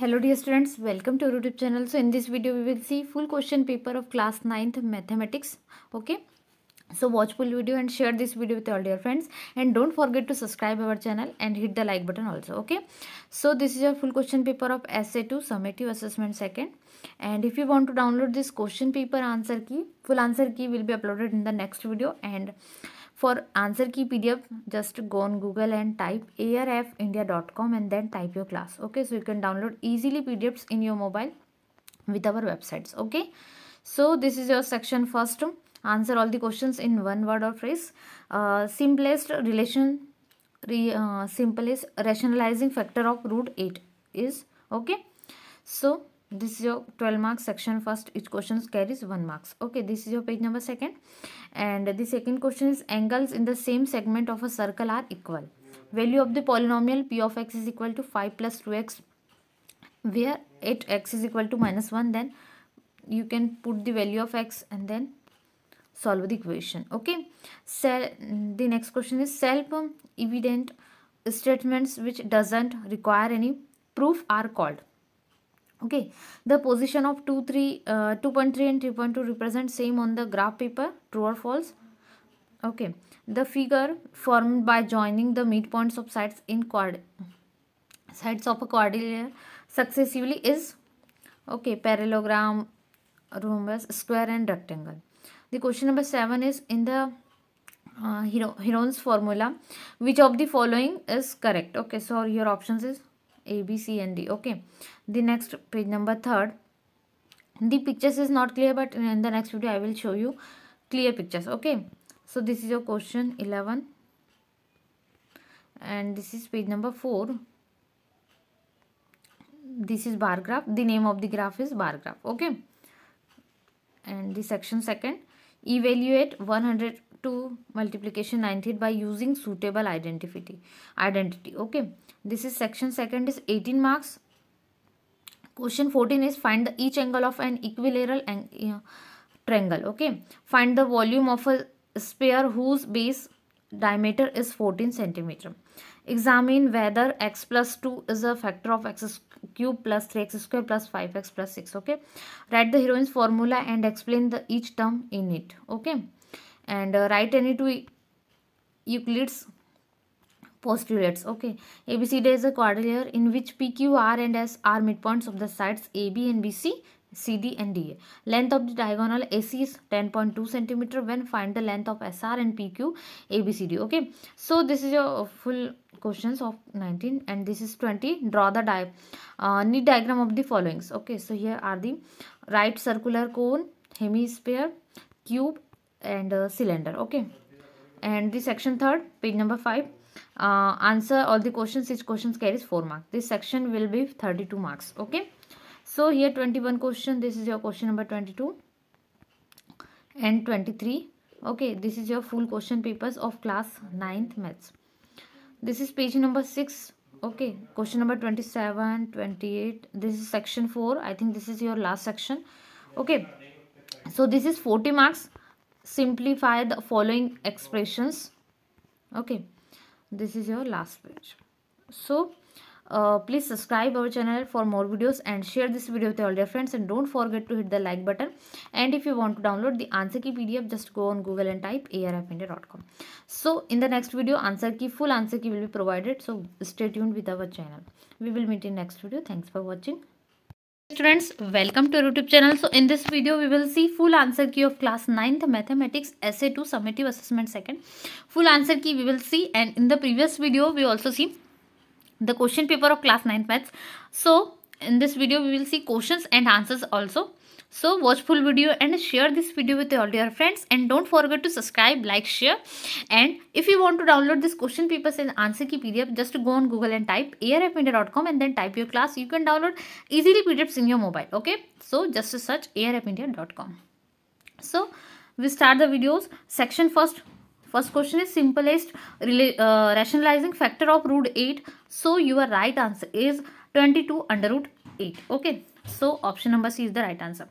hello dear students welcome to our youtube channel so in this video we will see full question paper of class 9th mathematics okay so watch full video and share this video with all your friends and don't forget to subscribe our channel and hit the like button also okay so this is your full question paper of essay 2 summative assessment second and if you want to download this question paper answer key full answer key will be uploaded in the next video and for answer key PDF, just go on Google and type arfindia.com and then type your class. Okay, so you can download easily PDFs in your mobile with our websites. Okay, so this is your section first. Answer all the questions in one word or phrase. Uh, simplest relation, re, uh, simplest rationalizing factor of root 8 is okay. So, this is your 12 marks section first each question carries 1 marks okay this is your page number second and the second question is angles in the same segment of a circle are equal value of the polynomial p of x is equal to 5 plus 2x where 8x is equal to minus 1 then you can put the value of x and then solve the equation okay So the next question is self evident statements which doesn't require any proof are called okay the position of 2 3 uh, 2.3 and 3.2 represent same on the graph paper true or false okay the figure formed by joining the midpoints of sides in quad sides of a quadrilateral successively is okay parallelogram rhombus square and rectangle the question number 7 is in the uh, Heron's formula which of the following is correct okay so your options is a b c and d okay the next page number third the pictures is not clear but in the next video i will show you clear pictures okay so this is your question 11 and this is page number 4 this is bar graph the name of the graph is bar graph okay and the section second evaluate 100 to multiplication ninth by using suitable identity identity okay this is section second is 18 marks question 14 is find the each angle of an equilateral ang uh, triangle okay find the volume of a sphere whose base diameter is 14 centimeter examine whether x plus 2 is a factor of x cube plus 3x square plus 5x plus 6 okay write the heroine's formula and explain the each term in it okay and uh, write any two Euclid's postulates okay abcd is a quadrilateral in which pq r and s are midpoints of the sides ab and bc cd and da length of the diagonal ac is 10.2 cm when find the length of sr and pq abcd okay so this is your full questions of 19 and this is 20 draw the di uh, diagram of the followings okay so here are the right circular cone hemisphere cube and uh, cylinder okay and the section third page number five uh, answer all the questions each questions carries four marks this section will be 32 marks okay so here 21 question this is your question number 22 and 23 okay this is your full question papers of class 9th maths this is page number 6 okay question number 27 28 this is section 4 i think this is your last section okay so this is 40 marks simplify the following expressions okay this is your last page so uh, please subscribe our channel for more videos and share this video with all your friends and don't forget to hit the like button and if you want to download the answer key pdf just go on google and type arfindia.com so in the next video answer key full answer key will be provided so stay tuned with our channel we will meet in next video thanks for watching students welcome to our youtube channel so in this video we will see full answer key of class 9th mathematics essay 2 summative assessment second full answer key we will see and in the previous video we also see the question paper of class 9th maths so in this video we will see questions and answers also so watch full video and share this video with all your friends and don't forget to subscribe like share and if you want to download this question papers and answer key pdf just go on google and type arfindia.com and then type your class you can download easily pdfs in your mobile okay so just search arfindia.com so we start the videos section first first question is simplest uh, rationalizing factor of root 8 so your right answer is 22 under root 8 okay so option number C is the right answer.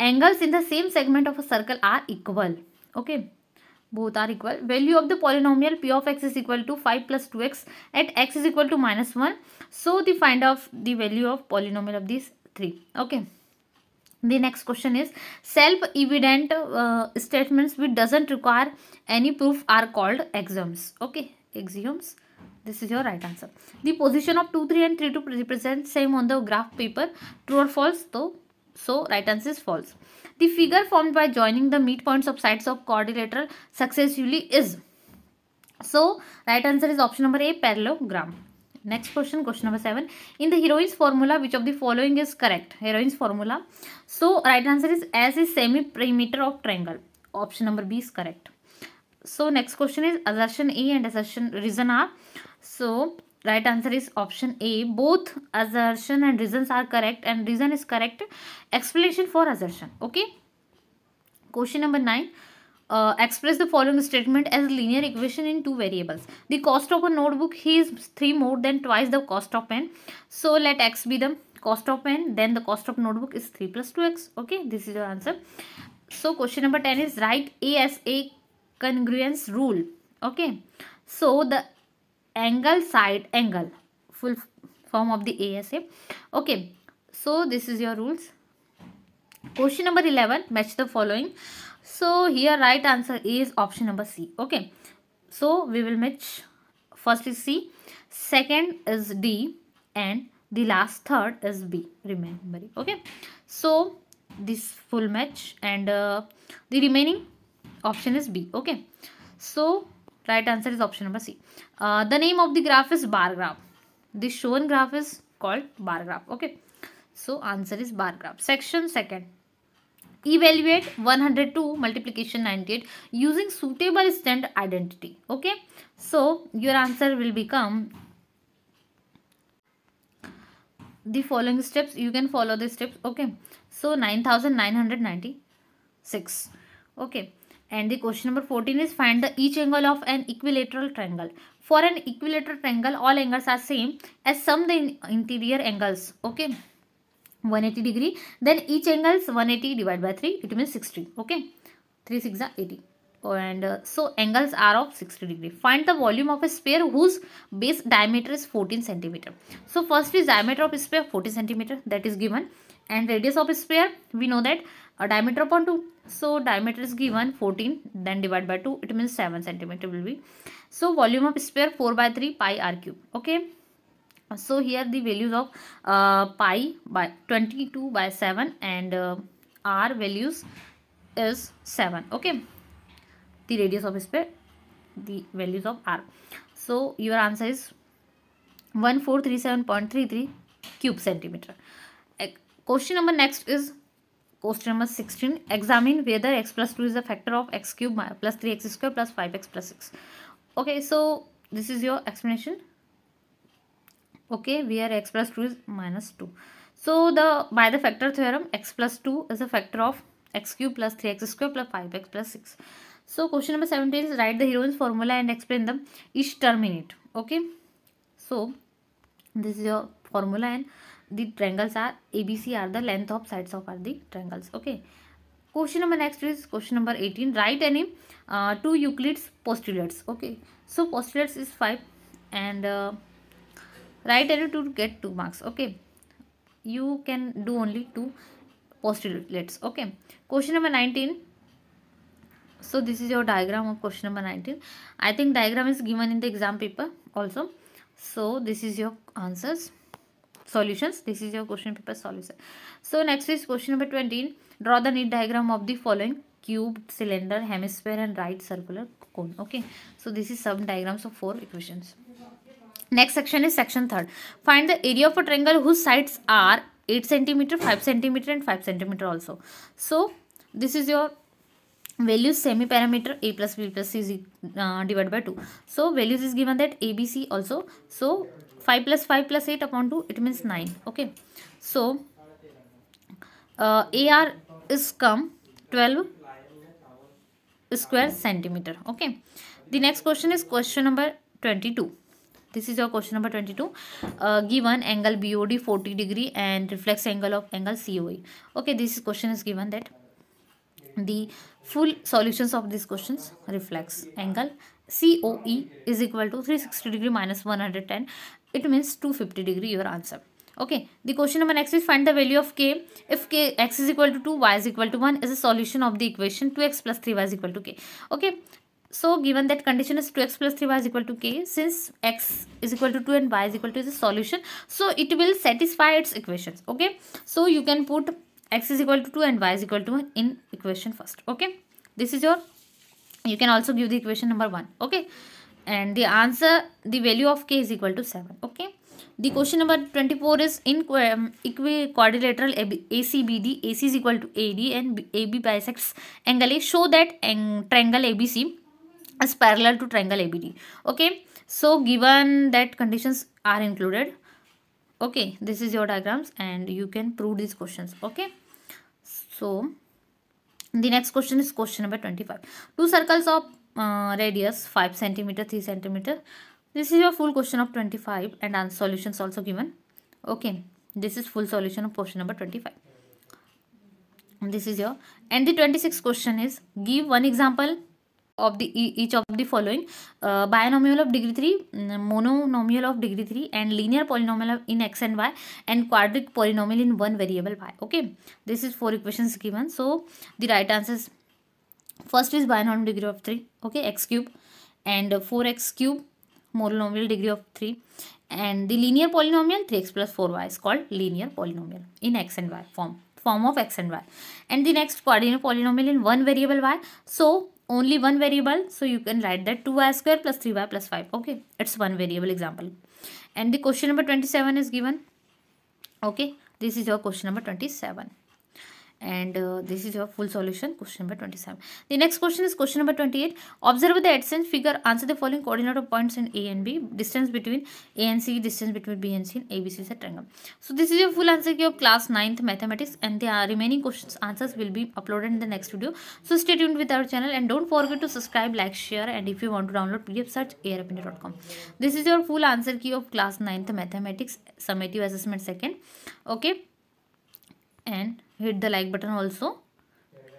Angles in the same segment of a circle are equal. Okay. Both are equal. Value of the polynomial p of x is equal to 5 plus 2x at x is equal to minus 1. So the find of the value of polynomial of these 3. Okay. The next question is self-evident uh, statements which doesn't require any proof are called axioms. Okay. Axioms. This is your right answer. The position of 2, 3 and 3, 2 represent same on the graph paper. True or false? So, so right answer is false. The figure formed by joining the midpoints of sides of quadrilateral successively is. So, right answer is option number A, parallelogram. Next question, question number 7. In the heroine's formula, which of the following is correct? Heroine's formula. So, right answer is as is semi-perimeter of triangle. Option number B is correct. So, next question is assertion A and assertion reason are so right answer is option A. Both assertion and reasons are correct and reason is correct. Explanation for assertion. Okay. Question number 9. Uh, express the following statement as linear equation in two variables. The cost of a notebook is 3 more than twice the cost of pen. So let x be the cost of pen then the cost of notebook is 3 plus 2x. Okay. This is your answer. So question number 10 is write A as a congruence rule. Okay. So the angle side angle full form of the ASA okay so this is your rules question number 11 match the following so here right answer is option number C okay so we will match first is C second is D and the last third is B remember okay so this full match and uh, the remaining option is B okay so Right answer is option number C. Uh, the name of the graph is bar graph. The shown graph is called bar graph. Okay. So answer is bar graph. Section second. Evaluate 102 multiplication 98 using suitable stand identity. Okay. So your answer will become the following steps. You can follow the steps. Okay. So 9996. Okay. And the question number 14 is find the each angle of an equilateral triangle. For an equilateral triangle, all angles are same as sum the interior angles. Okay. 180 degree. Then each angles 180 divided by 3. It means 60. Okay. 3 6 are 80 and uh, so angles are of 60 degree find the volume of a sphere whose base diameter is 14 centimeter so first is diameter of sphere 14 centimeter that is given and radius of sphere we know that a uh, diameter upon 2 so diameter is given 14 then divide by 2 it means 7 centimeter will be so volume of sphere 4 by 3 pi r cube okay so here the values of uh, pi by 22 by 7 and uh, r values is 7 okay the radius of sphere the values of r so your answer is 1437.33 cube centimeter question number next is question number 16 examine whether x plus 2 is a factor of x cube plus 3x square plus 5x plus 6 okay so this is your explanation okay where x plus 2 is minus 2 so the by the factor theorem x plus 2 is a factor of x cube plus 3x square plus 5x plus 6 so question number 17 is write the heroine's formula and explain them each term in it. Okay. So this is your formula and the triangles are ABC are the length of sides of are the triangles. Okay. Question number next is question number 18. Write any uh, two Euclid's postulates. Okay. So postulates is 5 and uh, write any two to get 2 marks. Okay. You can do only two postulates. Okay. Question number 19 so this is your diagram of question number 19 i think diagram is given in the exam paper also so this is your answers solutions this is your question paper solution so next is question number 20 draw the neat diagram of the following cube cylinder hemisphere and right circular cone okay so this is some diagrams of four equations next section is section third find the area of a triangle whose sides are 8 centimeter 5 centimeter and 5 centimeter also so this is your values semi parameter a plus b plus c is uh, divided by 2 so values is given that abc also so 5 plus 5 plus 8 upon 2 it means 9 okay so uh, ar is come 12 square centimeter okay the next question is question number 22 this is your question number 22 uh, given angle bod 40 degree and reflex angle of angle C O A. okay this question is given that the full solutions of these questions reflex angle COE is equal to 360 degree minus 110 it means 250 degree your answer okay the question number next is find the value of k if k x is equal to 2 y is equal to 1 is a solution of the equation 2x plus 3y is equal to k okay so given that condition is 2x plus 3y is equal to k since x is equal to 2 and y is equal to is a solution so it will satisfy its equations okay so you can put x is equal to 2 and y is equal to 1 in equation first okay this is your you can also give the equation number 1 okay and the answer the value of k is equal to 7 okay the question number 24 is in um, equilateral ACBD AC is equal to AD and AB bisects angle A show that triangle ABC is parallel to triangle ABD okay so given that conditions are included okay this is your diagrams and you can prove these questions okay so the next question is question number 25 two circles of uh, radius 5 centimeter 3 centimeter this is your full question of 25 and answer solutions also given okay this is full solution of question number 25 this is your and the 26th question is give one example of the each of the following uh, binomial of degree 3 monomial mm, of degree 3 and linear polynomial in x and y and quadratic polynomial in one variable y okay this is four equations given so the right answers first is binomial degree of 3 okay x cube and 4x cube monomial degree of 3 and the linear polynomial 3x plus 4y is called linear polynomial in x and y form form of x and y and the next quadratic polynomial in one variable y so only one variable so you can write that 2y square plus 3y plus 5 okay it's one variable example and the question number 27 is given okay this is your question number 27 and uh, this is your full solution question number 27 the next question is question number 28 observe the adjacent figure answer the following coordinate of points in a and b distance between a and c distance between b and c and abc is a triangle so this is your full answer key of class 9th mathematics and the uh, remaining questions answers will be uploaded in the next video so stay tuned with our channel and don't forget to subscribe like share and if you want to download pdf search airapindia.com this is your full answer key of class 9th mathematics summative assessment second okay and hit the like button also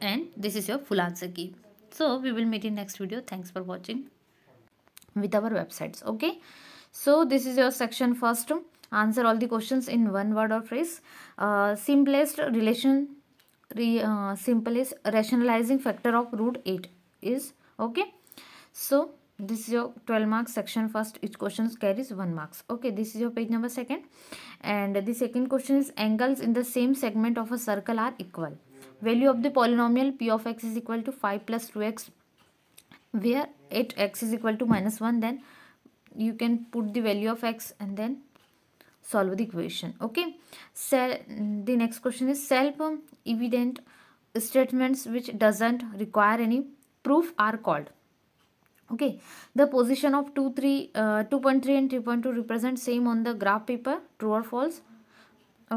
and this is your full answer key so we will meet in next video thanks for watching with our websites okay so this is your section first answer all the questions in one word or phrase uh, simplest relation re, uh, simplest rationalizing factor of root 8 is okay so this is your 12 marks section first each question carries 1 marks okay this is your page number second and the second question is angles in the same segment of a circle are equal value of the polynomial p of x is equal to 5 plus 2x where 8x is equal to minus 1 then you can put the value of x and then solve the equation okay so the next question is self evident statements which doesn't require any proof are called okay the position of 2 3 uh, 2.3 and 3.2 represent same on the graph paper true or false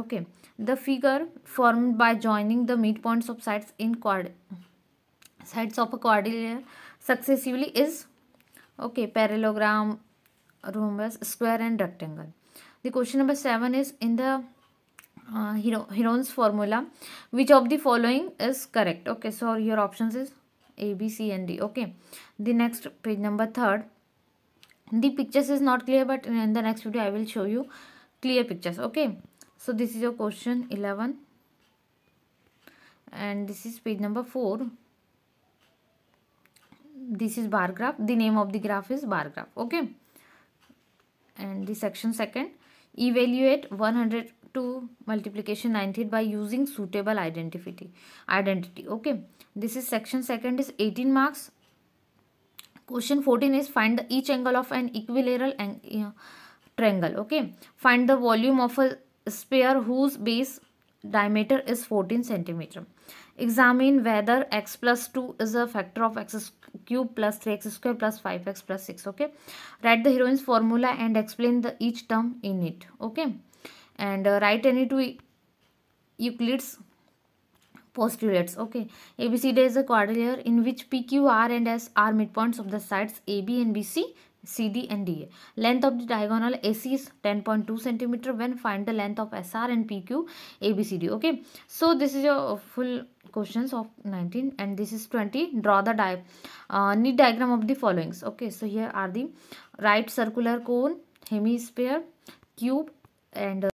okay the figure formed by joining the midpoints of sides in quad sides of a quadrilateral successively is okay parallelogram rhombus square and rectangle the question number 7 is in the uh, Heron's formula which of the following is correct okay so your options is a b c and d okay the next page number third the pictures is not clear but in the next video i will show you clear pictures okay so this is your question 11 and this is page number 4 this is bar graph the name of the graph is bar graph okay and the section second evaluate 100 to multiplication ninth by using suitable identity identity okay this is section second is 18 marks question 14 is find the each angle of an equilateral ang uh, triangle okay find the volume of a sphere whose base diameter is 14 centimeter examine whether x plus 2 is a factor of x cube plus 3x square plus 5x plus 6 okay write the heroine's formula and explain the each term in it okay and uh, write any two Euclid's postulates okay abcd is a quadrilateral in which pq r and s are midpoints of the sides ab and bc cd and da length of the diagonal ac is 10.2 cm when find the length of sr and pq abcd okay so this is your full questions of 19 and this is 20 draw the di uh, diagram of the followings okay so here are the right circular cone hemisphere cube and uh,